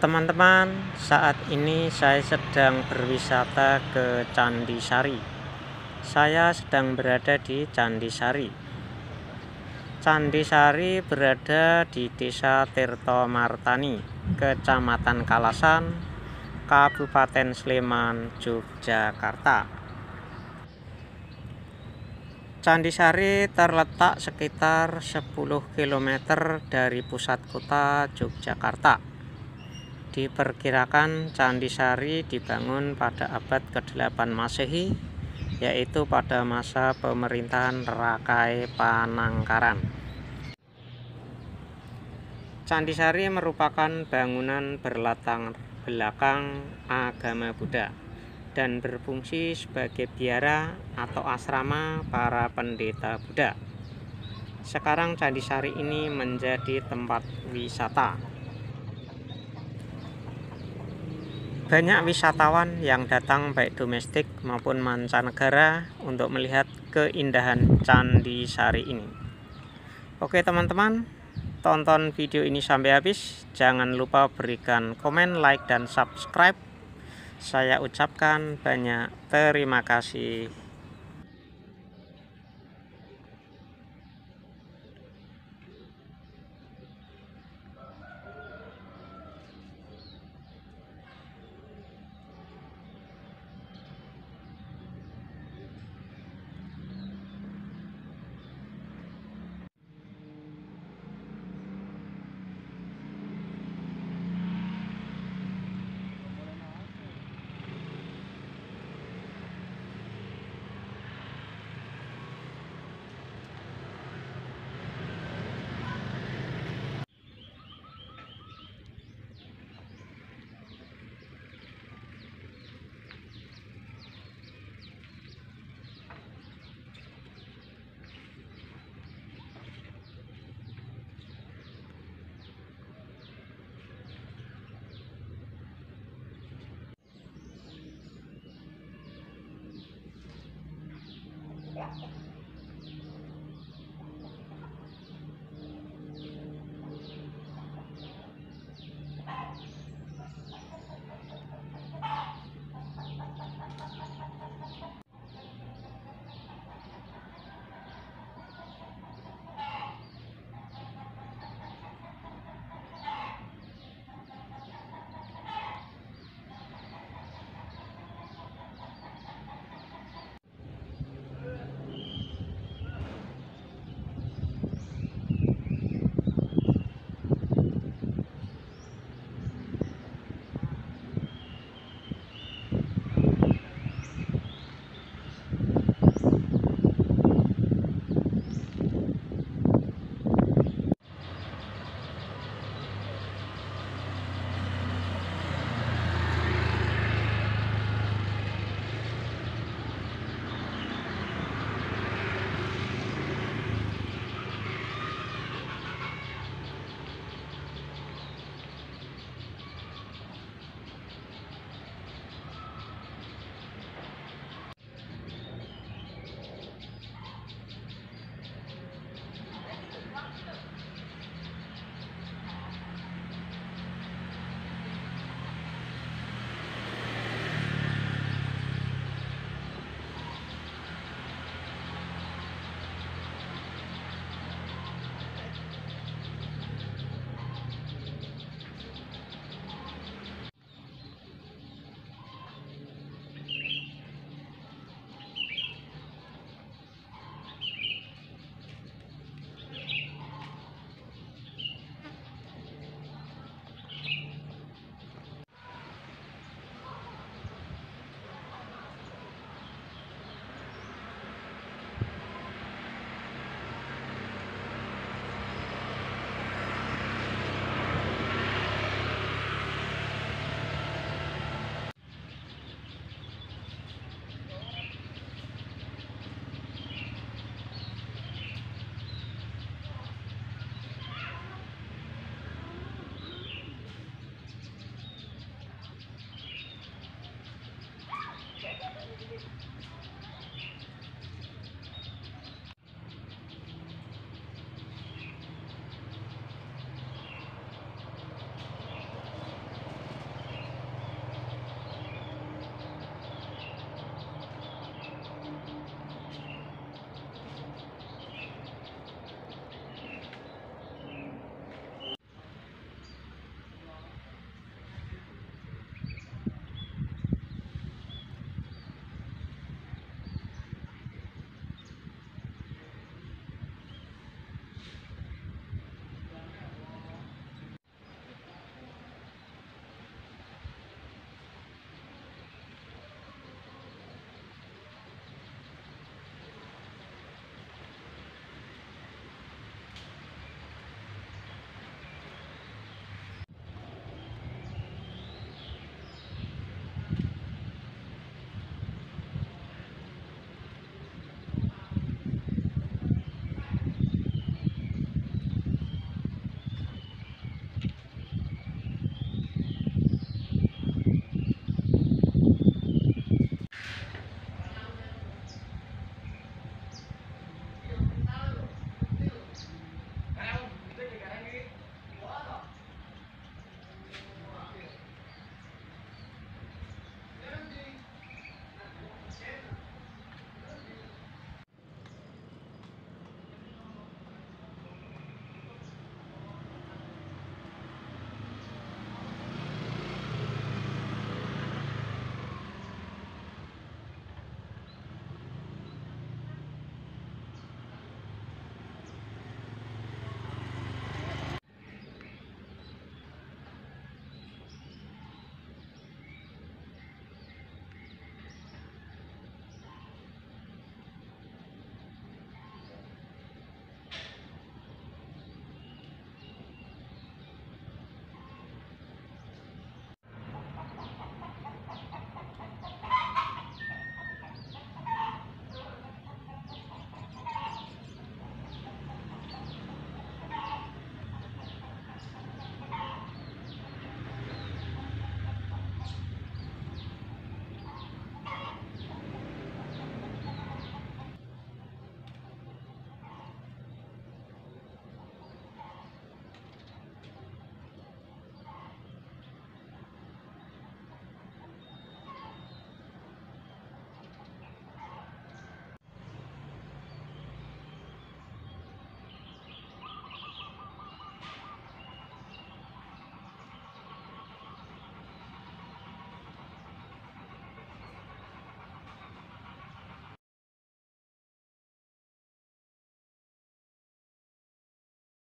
Teman-teman, saat ini saya sedang berwisata ke Candi Sari. Saya sedang berada di Candi Sari. Candi Sari berada di Desa Tirto Martani, Kecamatan Kalasan, Kabupaten Sleman, Yogyakarta. Candi Sari terletak sekitar 10 km dari pusat kota Yogyakarta Diperkirakan Candi Sari dibangun pada abad ke-8 Masehi yaitu pada masa pemerintahan Rakai Panangkaran. Candi Sari merupakan bangunan berlatang belakang agama Buddha dan berfungsi sebagai biara atau asrama para pendeta Buddha. Sekarang Candi Sari ini menjadi tempat wisata banyak wisatawan yang datang baik domestik maupun mancanegara untuk melihat keindahan Candi Sari ini. Oke teman-teman, tonton video ini sampai habis. Jangan lupa berikan komen, like, dan subscribe. Saya ucapkan banyak terima kasih.